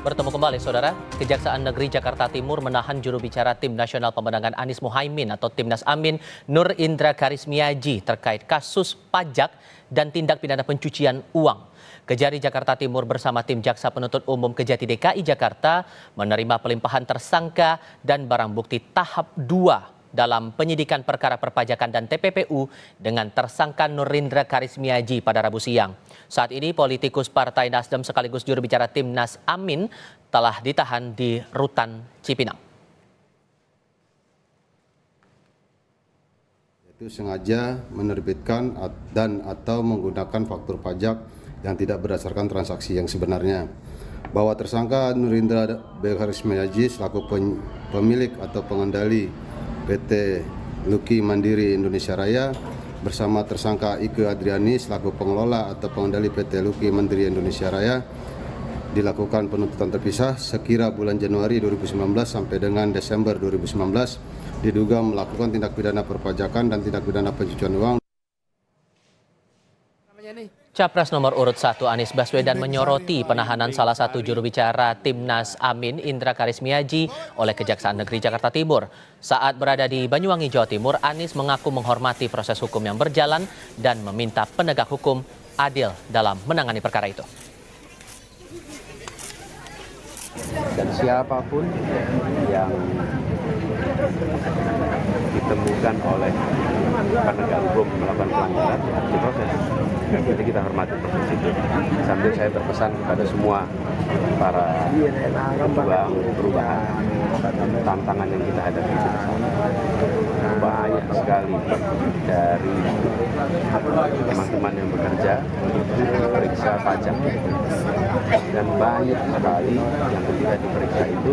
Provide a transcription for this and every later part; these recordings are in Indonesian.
Bertemu kembali, Saudara. Kejaksaan Negeri Jakarta Timur menahan juru bicara Tim Nasional Pemenangan Anies Muhaimin atau Timnas Amin Nur Indra Karismiaji terkait kasus pajak dan tindak pidana pencucian uang. Kejari Jakarta Timur bersama tim Jaksa Penuntut Umum Kejati DKI Jakarta menerima pelimpahan tersangka dan barang bukti tahap 2 dalam penyidikan perkara perpajakan dan TPPU dengan tersangka Nurindra Karismiaji pada Rabu siang. Saat ini politikus Partai Nasdem sekaligus juru bicara Timnas Amin telah ditahan di Rutan Cipinang. Itu sengaja menerbitkan dan atau menggunakan faktur pajak yang tidak berdasarkan transaksi yang sebenarnya bahwa tersangka Nurindra Bekarismiaji selaku pemilik atau pengendali PT Luki Mandiri Indonesia Raya bersama tersangka Ike Adriani selaku pengelola atau pengendali PT Luki Mandiri Indonesia Raya dilakukan penuntutan terpisah sekira bulan Januari 2019 sampai dengan Desember 2019 diduga melakukan tindak pidana perpajakan dan tindak pidana pencucian uang Capres nomor urut 1 Anies Baswedan menyoroti penahanan salah satu juru bicara Timnas Amin Indra Karismiaji oleh Kejaksaan Negeri Jakarta Timur. Saat berada di Banyuwangi, Jawa Timur, Anies mengaku menghormati proses hukum yang berjalan dan meminta penegak hukum adil dalam menangani perkara itu. Dan siapapun yang ditemukan oleh penegak hukum melakukan pelanggaran diproses jadi kita hormati proses itu sambil saya berpesan kepada semua para pejuang perubahan tantangan yang kita hadapi bersama banyak sekali dari teman-teman yang bekerja periksa pajak dan banyak sekali yang ketika diperiksa itu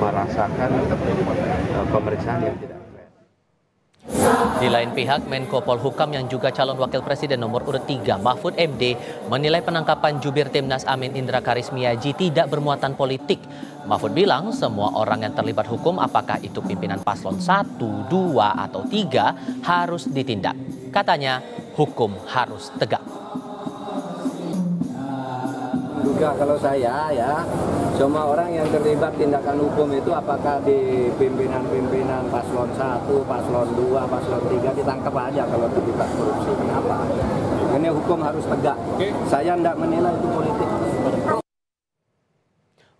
merasakan eh, pemeriksaan yang tidak di lain pihak, Menko Polhukam yang juga calon wakil presiden nomor urut 3 Mahfud MD menilai penangkapan jubir Timnas Amin Indra Karismiaji tidak bermuatan politik. Mahfud bilang semua orang yang terlibat hukum apakah itu pimpinan paslon 1, 2, atau 3 harus ditindak. Katanya hukum harus tegak. Juga kalau saya ya semua orang yang terlibat tindakan hukum itu apakah di pimpinan-pimpinan paslon 1, paslon 2, paslon 3 ditangkap aja kalau terlibat korupsi. Kenapa? Ini hukum harus tegak. Saya tidak menilai itu politik.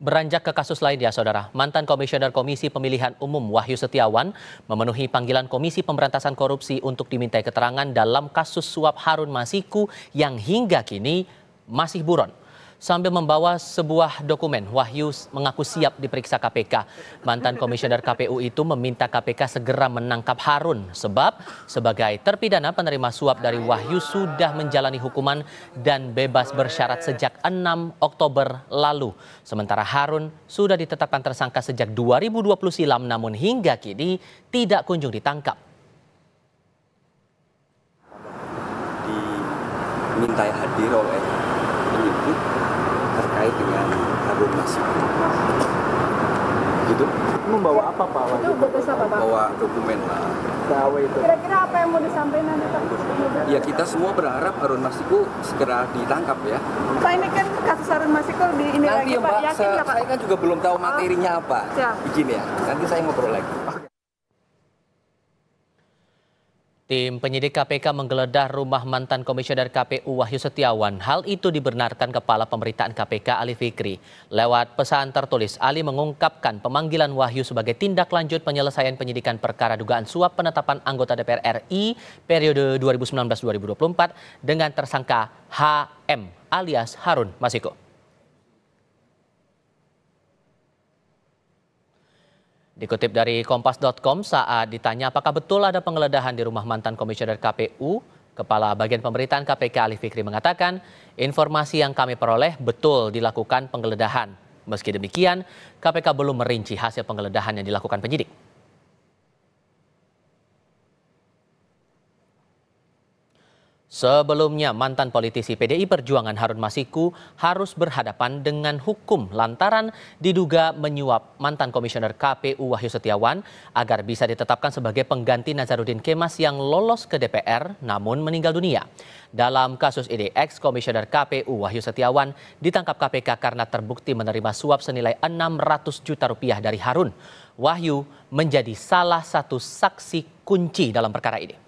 Beranjak ke kasus lain ya saudara, mantan komisioner Komisi Pemilihan Umum Wahyu Setiawan memenuhi panggilan Komisi Pemberantasan Korupsi untuk dimintai keterangan dalam kasus suap Harun Masiku yang hingga kini masih buron sambil membawa sebuah dokumen. Wahyu mengaku siap diperiksa KPK. Mantan komisioner KPU itu meminta KPK segera menangkap Harun sebab sebagai terpidana penerima suap dari Wahyu sudah menjalani hukuman dan bebas bersyarat sejak 6 Oktober lalu. Sementara Harun sudah ditetapkan tersangka sejak 2020 silam namun hingga kini tidak kunjung ditangkap. Minta hadir oleh lagi terkait dengan Harun Masiku. Gitu. Membawa apa Pak? Itu betul apa Bawa dokumen lah. Kira-kira apa yang mau disampaikan nanti Ya kita semua berharap Harun Masiku segera ditangkap ya. Pak ini kan kasus Harun Masiku di ini lagi ya, Pak. Yakin saya, Pak? Saya kan juga belum tahu ah, materinya apa. Ya. Begini ya. Nanti saya ngobrol lagi. Tim penyidik KPK menggeledah rumah mantan komisioner KPU Wahyu Setiawan. Hal itu dibenarkan Kepala Pemberitaan KPK Ali Fikri. Lewat pesan tertulis, Ali mengungkapkan pemanggilan Wahyu sebagai tindak lanjut penyelesaian penyidikan perkara dugaan suap penetapan anggota DPR RI periode 2019-2024 dengan tersangka HM alias Harun Masiko. Dikutip dari kompas.com saat ditanya apakah betul ada penggeledahan di rumah mantan komisioner KPU, Kepala Bagian Pemberitaan KPK Ali Fikri mengatakan, informasi yang kami peroleh betul dilakukan penggeledahan. Meski demikian, KPK belum merinci hasil penggeledahan yang dilakukan penyidik. Sebelumnya, mantan politisi PDI Perjuangan Harun Masiku harus berhadapan dengan hukum lantaran diduga menyuap mantan komisioner KPU Wahyu Setiawan agar bisa ditetapkan sebagai pengganti Nazarudin Kemas yang lolos ke DPR namun meninggal dunia. Dalam kasus ini, ex-komisioner KPU Wahyu Setiawan ditangkap KPK karena terbukti menerima suap senilai 600 juta rupiah dari Harun. Wahyu menjadi salah satu saksi kunci dalam perkara ini.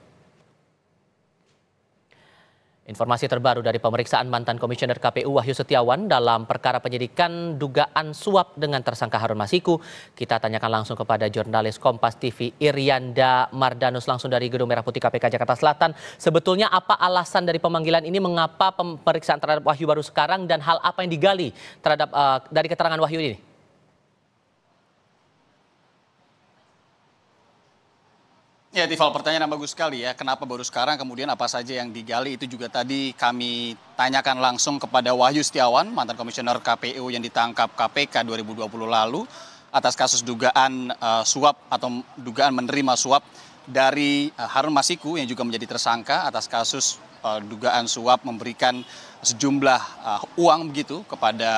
Informasi terbaru dari pemeriksaan mantan Komisioner KPU Wahyu Setiawan dalam perkara penyidikan dugaan suap dengan tersangka Harun Masiku. Kita tanyakan langsung kepada jurnalis Kompas TV Irianda Mardanus langsung dari Gedung Merah Putih KPK Jakarta Selatan. Sebetulnya apa alasan dari pemanggilan ini mengapa pemeriksaan terhadap Wahyu baru sekarang dan hal apa yang digali terhadap uh, dari keterangan Wahyu ini? Ya, Tifal, pertanyaan yang bagus sekali ya. Kenapa baru sekarang, kemudian apa saja yang digali itu juga tadi kami tanyakan langsung kepada Wahyu Setiawan, mantan komisioner KPU yang ditangkap KPK 2020 lalu atas kasus dugaan uh, suap atau dugaan menerima suap dari uh, Harun Masiku yang juga menjadi tersangka atas kasus uh, dugaan suap memberikan sejumlah uh, uang begitu kepada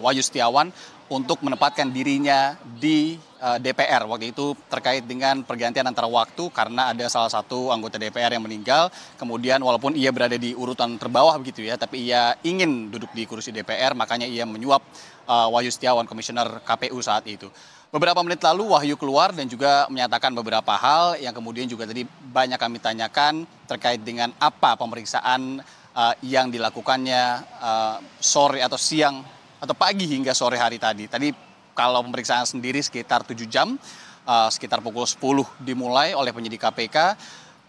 Wahyu Setiawan untuk menempatkan dirinya di Eh, DPR waktu itu terkait dengan pergantian antara waktu karena ada salah satu anggota DPR yang meninggal kemudian walaupun ia berada di urutan terbawah begitu ya tapi ia ingin duduk di kursi DPR makanya ia menyuap uh, Wahyu Setiawan komisioner KPU saat itu. Beberapa menit lalu Wahyu keluar dan juga menyatakan beberapa hal yang kemudian juga tadi banyak kami tanyakan terkait dengan apa pemeriksaan uh, yang dilakukannya uh, sore atau siang atau pagi hingga sore hari tadi. Tadi kalau pemeriksaan sendiri sekitar 7 jam, uh, sekitar pukul 10 dimulai oleh penyidik KPK.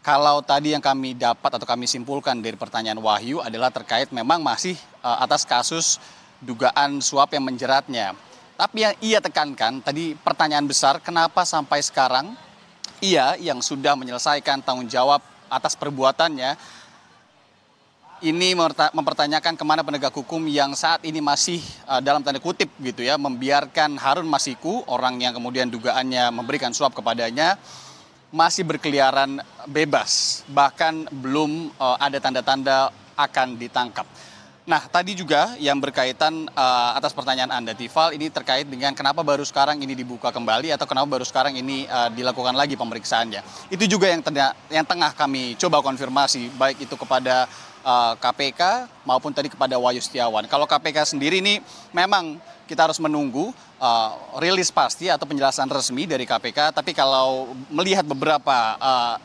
Kalau tadi yang kami dapat atau kami simpulkan dari pertanyaan Wahyu adalah terkait memang masih uh, atas kasus dugaan suap yang menjeratnya. Tapi yang ia tekankan tadi pertanyaan besar kenapa sampai sekarang ia yang sudah menyelesaikan tanggung jawab atas perbuatannya ini mempertanyakan kemana penegak hukum yang saat ini masih uh, dalam tanda kutip gitu ya membiarkan Harun Masiku orang yang kemudian dugaannya memberikan suap kepadanya masih berkeliaran bebas bahkan belum uh, ada tanda-tanda akan ditangkap. Nah, tadi juga yang berkaitan uh, atas pertanyaan Anda, Tifal, ini terkait dengan kenapa baru sekarang ini dibuka kembali atau kenapa baru sekarang ini uh, dilakukan lagi pemeriksaannya. Itu juga yang, yang tengah kami coba konfirmasi, baik itu kepada KPK eh, maupun tadi kepada Wayu Setiawan. Kalau KPK sendiri ini memang kita harus menunggu uh, rilis pasti atau penjelasan resmi dari KPK. Tapi kalau melihat beberapa uh,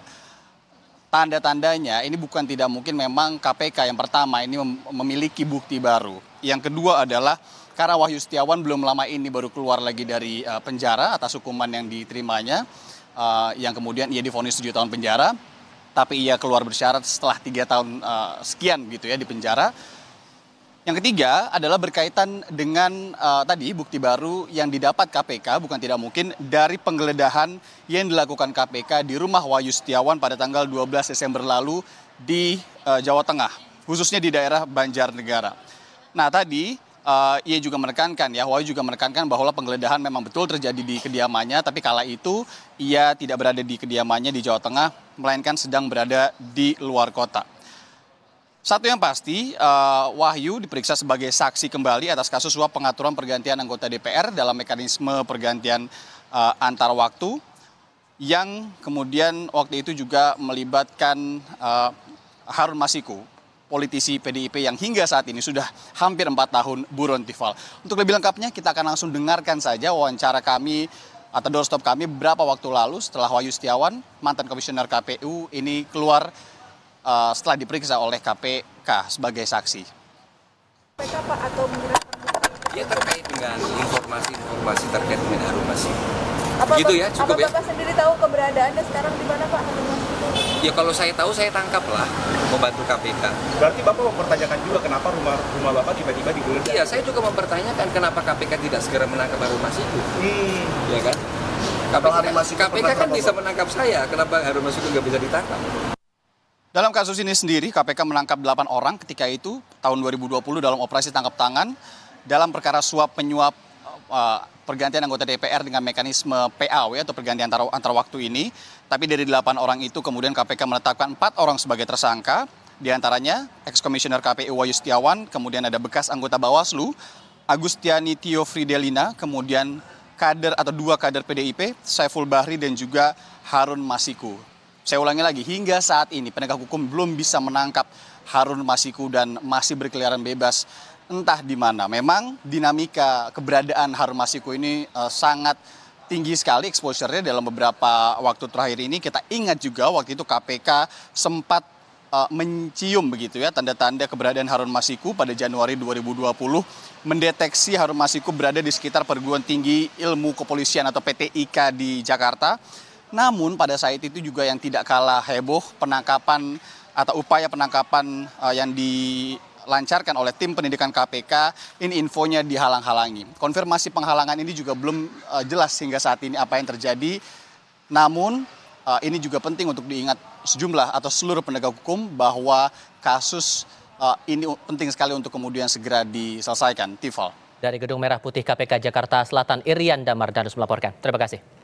tanda-tandanya, ini bukan tidak mungkin memang KPK yang pertama ini memiliki bukti baru. Yang kedua adalah karena Wahyu Setiawan belum lama ini baru keluar lagi dari uh, penjara atas hukuman yang diterimanya, uh, yang kemudian ia difonis 7 tahun penjara tapi ia keluar bersyarat setelah tiga tahun uh, sekian gitu ya di penjara. Yang ketiga adalah berkaitan dengan uh, tadi bukti baru yang didapat KPK bukan tidak mungkin dari penggeledahan yang dilakukan KPK di rumah Wahyu Setiawan pada tanggal 12 Desember lalu di uh, Jawa Tengah, khususnya di daerah Banjarnegara. Nah, tadi uh, ia juga menekankan ya, Wahyu juga menekankan bahwa penggeledahan memang betul terjadi di kediamannya, tapi kala itu ia tidak berada di kediamannya di Jawa Tengah, melainkan sedang berada di luar kota. Satu yang pasti, uh, Wahyu diperiksa sebagai saksi kembali atas kasus suap pengaturan pergantian anggota DPR dalam mekanisme pergantian uh, antar waktu yang kemudian waktu itu juga melibatkan uh, Harun Masiku, politisi PDIP yang hingga saat ini sudah hampir empat tahun buron Tifal. Untuk lebih lengkapnya kita akan langsung dengarkan saja wawancara kami atau doorstop kami berapa waktu lalu setelah Wahyu Setiawan, mantan komisioner KPU ini keluar uh, setelah diperiksa oleh KPK sebagai saksi. KPK Pak atau Ya terkait dengan informasi-informasi terkait dengan Harun masih. Apa gitu ya cukup apa ya. Bapak sendiri tahu keberadaannya sekarang di mana Pak Ya kalau saya tahu saya tangkap lah membantu KPK. Berarti Bapak mempertanyakan juga kenapa rumah rumah Bapak tiba-tiba digeledah? Iya, saya juga mempertanyakan kenapa KPK tidak segera menangkap Harun Masiku. Hmm. Iya kan? KPK, Masiku KPK kan Bapak. bisa menangkap saya, kenapa Harun Masiku nggak bisa ditangkap? Dalam kasus ini sendiri, KPK menangkap 8 orang ketika itu tahun 2020 dalam operasi tangkap tangan dalam perkara suap penyuap uh, pergantian anggota DPR dengan mekanisme PAW atau pergantian antar, antar waktu ini. Tapi dari delapan orang itu kemudian KPK menetapkan empat orang sebagai tersangka, di antaranya ex-komisioner KPU Wayu Setiawan, kemudian ada bekas anggota Bawaslu, Agustiani Tio Fridelina, kemudian kader atau dua kader PDIP, Saiful Bahri dan juga Harun Masiku. Saya ulangi lagi, hingga saat ini penegak hukum belum bisa menangkap Harun Masiku dan masih berkeliaran bebas entah di mana. Memang dinamika keberadaan Harun Masiku ini uh, sangat tinggi sekali exposure-nya dalam beberapa waktu terakhir ini. Kita ingat juga waktu itu KPK sempat uh, mencium begitu ya tanda-tanda keberadaan Harun Masiku pada Januari 2020 mendeteksi Harun Masiku berada di sekitar perguruan tinggi ilmu kepolisian atau PTIK di Jakarta. Namun pada saat itu juga yang tidak kalah heboh penangkapan atau upaya penangkapan uh, yang di dilancarkan oleh tim pendidikan KPK ini infonya dihalang-halangi. Konfirmasi penghalangan ini juga belum uh, jelas hingga saat ini apa yang terjadi. Namun uh, ini juga penting untuk diingat sejumlah atau seluruh penegak hukum bahwa kasus uh, ini penting sekali untuk kemudian segera diselesaikan. Tifal. Dari Gedung Merah Putih KPK Jakarta Selatan, Irian Damar melaporkan. Terima kasih.